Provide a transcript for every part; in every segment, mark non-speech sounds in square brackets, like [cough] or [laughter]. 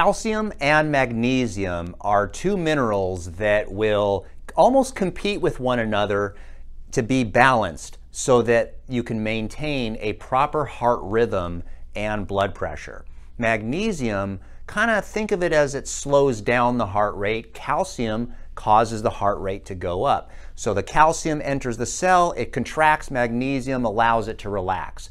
Calcium and magnesium are two minerals that will almost compete with one another to be balanced so that you can maintain a proper heart rhythm and blood pressure. Magnesium, kind of think of it as it slows down the heart rate. Calcium causes the heart rate to go up. So the calcium enters the cell, it contracts magnesium, allows it to relax.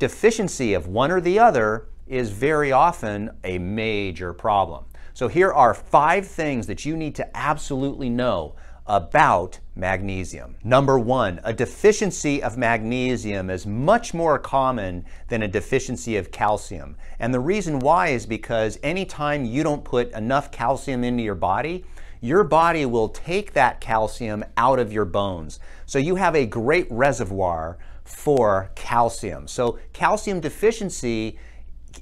Deficiency of one or the other is very often a major problem. So here are five things that you need to absolutely know about magnesium. Number one, a deficiency of magnesium is much more common than a deficiency of calcium. And the reason why is because anytime you don't put enough calcium into your body, your body will take that calcium out of your bones. So you have a great reservoir for calcium. So calcium deficiency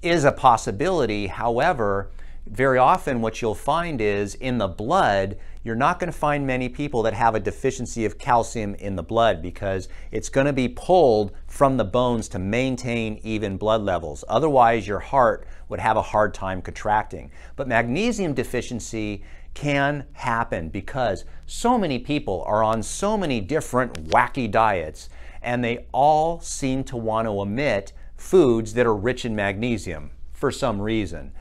is a possibility. However, very often what you'll find is in the blood, you're not going to find many people that have a deficiency of calcium in the blood because it's going to be pulled from the bones to maintain even blood levels. Otherwise, your heart would have a hard time contracting. But magnesium deficiency can happen because so many people are on so many different wacky diets and they all seem to want to omit foods that are rich in magnesium for some reason.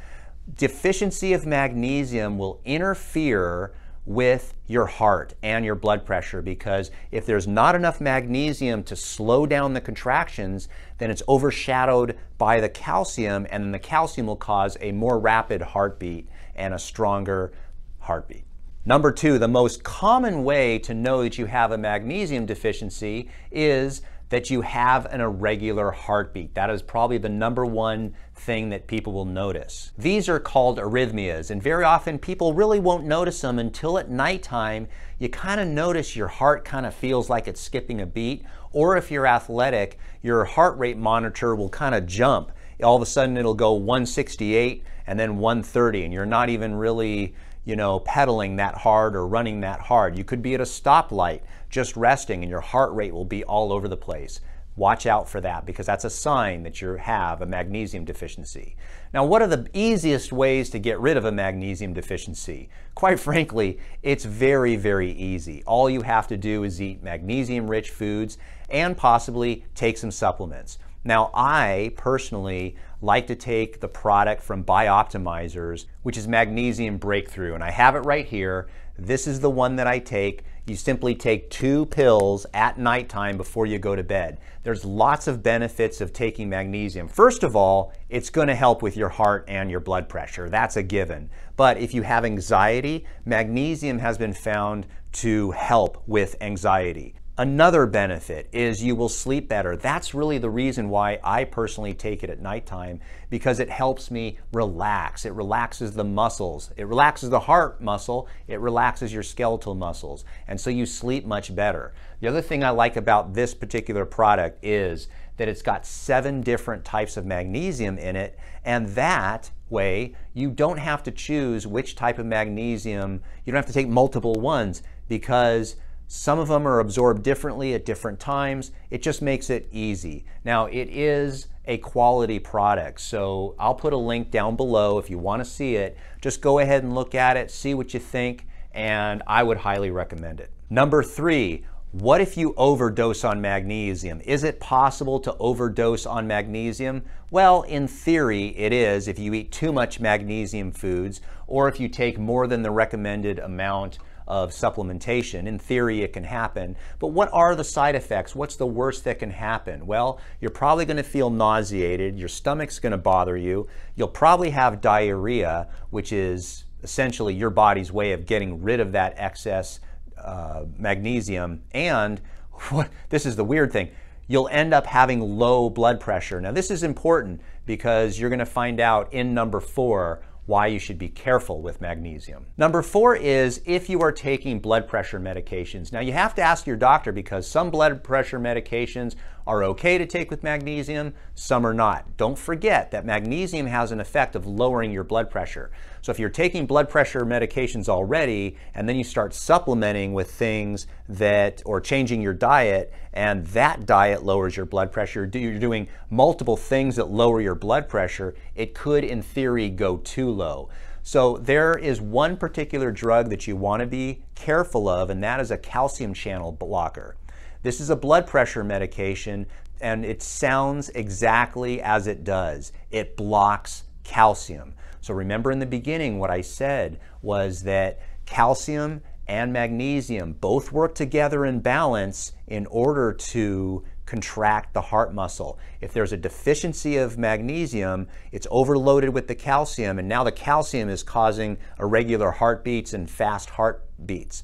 Deficiency of magnesium will interfere with your heart and your blood pressure because if there's not enough magnesium to slow down the contractions, then it's overshadowed by the calcium, and the calcium will cause a more rapid heartbeat and a stronger heartbeat. Number two, the most common way to know that you have a magnesium deficiency is that you have an irregular heartbeat. That is probably the number one thing that people will notice. These are called arrhythmias, and very often people really won't notice them until at nighttime you kind of notice your heart kind of feels like it's skipping a beat, or if you're athletic, your heart rate monitor will kind of jump. All of a sudden it'll go 168 and then 130, and you're not even really you know, pedaling that hard or running that hard. You could be at a stoplight just resting and your heart rate will be all over the place. Watch out for that because that's a sign that you have a magnesium deficiency. Now, what are the easiest ways to get rid of a magnesium deficiency? Quite frankly, it's very, very easy. All you have to do is eat magnesium rich foods and possibly take some supplements. Now, I personally like to take the product from Bioptimizers, which is Magnesium Breakthrough, and I have it right here. This is the one that I take. You simply take two pills at nighttime before you go to bed. There's lots of benefits of taking magnesium. First of all, it's going to help with your heart and your blood pressure. That's a given. But if you have anxiety, magnesium has been found to help with anxiety. Another benefit is you will sleep better. That's really the reason why I personally take it at nighttime because it helps me relax. It relaxes the muscles. It relaxes the heart muscle. It relaxes your skeletal muscles. And so you sleep much better. The other thing I like about this particular product is that it's got seven different types of magnesium in it. And that way, you don't have to choose which type of magnesium. You don't have to take multiple ones because some of them are absorbed differently at different times. It just makes it easy. Now, it is a quality product, so I'll put a link down below if you want to see it. Just go ahead and look at it, see what you think, and I would highly recommend it. Number three, what if you overdose on magnesium? Is it possible to overdose on magnesium? Well, in theory, it is if you eat too much magnesium foods or if you take more than the recommended amount of supplementation. In theory, it can happen. But what are the side effects? What's the worst that can happen? Well, you're probably going to feel nauseated. Your stomach's going to bother you. You'll probably have diarrhea, which is essentially your body's way of getting rid of that excess uh, magnesium. And what, this is the weird thing you'll end up having low blood pressure. Now, this is important because you're going to find out in number four why you should be careful with magnesium. Number four is if you are taking blood pressure medications. Now you have to ask your doctor because some blood pressure medications are okay to take with magnesium, some are not. Don't forget that magnesium has an effect of lowering your blood pressure. So if you're taking blood pressure medications already and then you start supplementing with things that, or changing your diet, and that diet lowers your blood pressure, you're doing multiple things that lower your blood pressure, it could in theory go too low. So there is one particular drug that you want to be careful of, and that is a calcium channel blocker. This is a blood pressure medication, and it sounds exactly as it does it blocks calcium. So remember in the beginning, what I said was that calcium and magnesium both work together in balance in order to contract the heart muscle. If there's a deficiency of magnesium, it's overloaded with the calcium, and now the calcium is causing irregular heartbeats and fast heartbeats.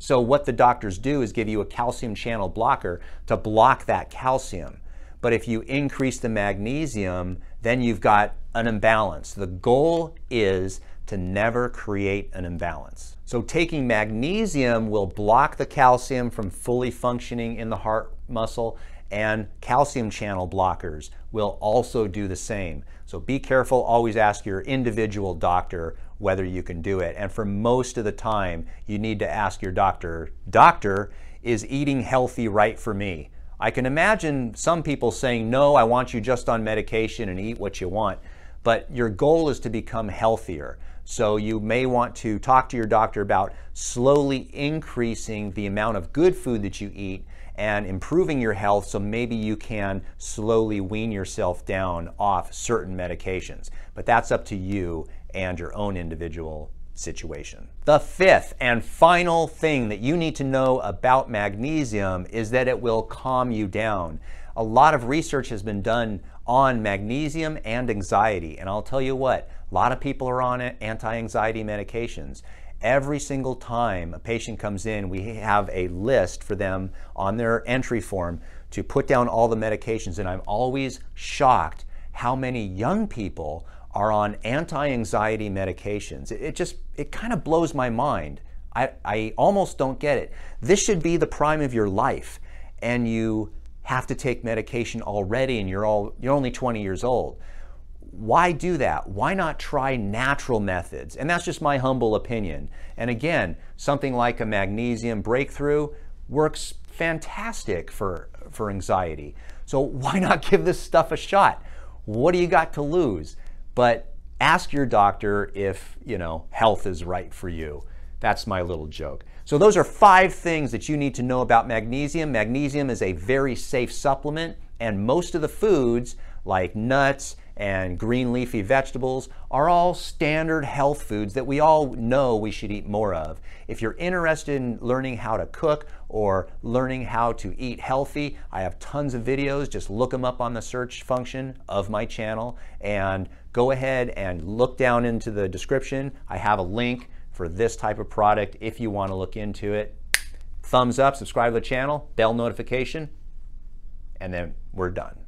So what the doctors do is give you a calcium channel blocker to block that calcium. But if you increase the magnesium, then you've got an imbalance. The goal is to never create an imbalance. So taking magnesium will block the calcium from fully functioning in the heart muscle and calcium channel blockers will also do the same. So be careful, always ask your individual doctor whether you can do it. And for most of the time, you need to ask your doctor, doctor, is eating healthy right for me? I can imagine some people saying, no, I want you just on medication and eat what you want. But your goal is to become healthier. So you may want to talk to your doctor about slowly increasing the amount of good food that you eat and improving your health so maybe you can slowly wean yourself down off certain medications. But that's up to you and your own individual situation. The fifth and final thing that you need to know about magnesium is that it will calm you down. A lot of research has been done on magnesium and anxiety, and I'll tell you what, a lot of people are on anti-anxiety medications. Every single time a patient comes in, we have a list for them on their entry form to put down all the medications. And I'm always shocked how many young people are on anti-anxiety medications. It, just, it kind of blows my mind. I, I almost don't get it. This should be the prime of your life and you have to take medication already and you're all, you're only 20 years old why do that? Why not try natural methods? And that's just my humble opinion. And again, something like a magnesium breakthrough works fantastic for, for anxiety. So why not [laughs] give this stuff a shot? What do you got to lose? But ask your doctor if, you know, health is right for you. That's my little joke. So those are five things that you need to know about magnesium. Magnesium is a very safe supplement and most of the foods like nuts, and green leafy vegetables are all standard health foods that we all know we should eat more of. If you're interested in learning how to cook or learning how to eat healthy, I have tons of videos. Just look them up on the search function of my channel and go ahead and look down into the description. I have a link for this type of product if you want to look into it. Thumbs up, subscribe to the channel, bell notification, and then we're done.